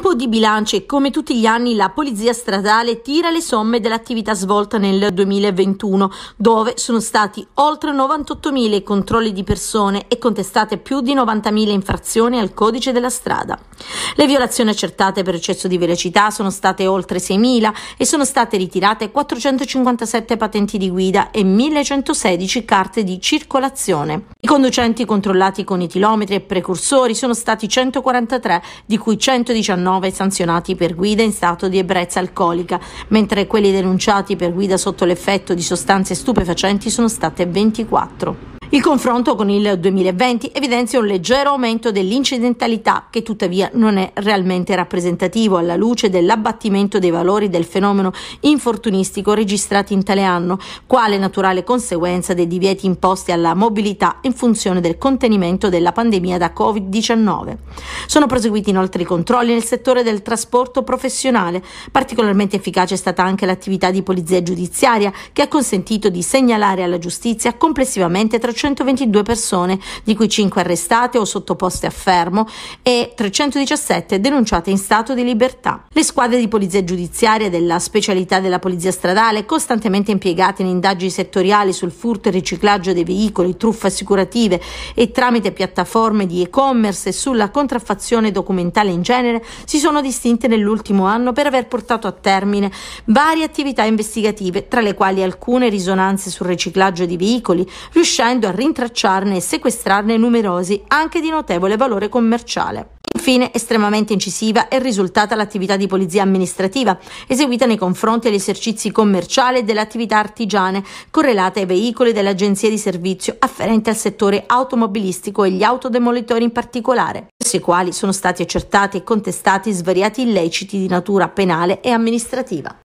tempo di e come tutti gli anni, la Polizia Stradale tira le somme dell'attività svolta nel 2021, dove sono stati oltre 98.000 controlli di persone e contestate più di 90.000 infrazioni al codice della strada. Le violazioni accertate per eccesso di velocità sono state oltre 6.000 e sono state ritirate 457 patenti di guida e 1.116 carte di circolazione. I conducenti controllati con i chilometri e precursori sono stati 143, di cui 119 9 sanzionati per guida in stato di ebbrezza alcolica, mentre quelli denunciati per guida sotto l'effetto di sostanze stupefacenti sono state 24. Il confronto con il 2020 evidenzia un leggero aumento dell'incidentalità che tuttavia non è realmente rappresentativo alla luce dell'abbattimento dei valori del fenomeno infortunistico registrati in tale anno, quale naturale conseguenza dei divieti imposti alla mobilità in funzione del contenimento della pandemia da Covid-19. Sono proseguiti inoltre i controlli nel settore del trasporto professionale, particolarmente efficace è stata anche l'attività di polizia giudiziaria che ha consentito di segnalare alla giustizia complessivamente 300 422 persone, di cui 5 arrestate o sottoposte a fermo e 317 denunciate in stato di libertà. Le squadre di polizia giudiziaria della specialità della polizia stradale, costantemente impiegate in indagini settoriali sul furto e riciclaggio dei veicoli, truffe assicurative e tramite piattaforme di e-commerce e sulla contraffazione documentale in genere, si sono distinte nell'ultimo anno per aver portato a termine varie attività investigative, tra le quali alcune risonanze sul riciclaggio di veicoli, riuscendo a rintracciarne e sequestrarne numerosi, anche di notevole valore commerciale. Infine, estremamente incisiva è risultata l'attività di polizia amministrativa, eseguita nei confronti degli esercizi commerciali e delle attività artigiane, correlate ai veicoli delle agenzie di servizio afferenti al settore automobilistico e gli autodemolitori in particolare, presso i quali sono stati accertati e contestati svariati illeciti di natura penale e amministrativa.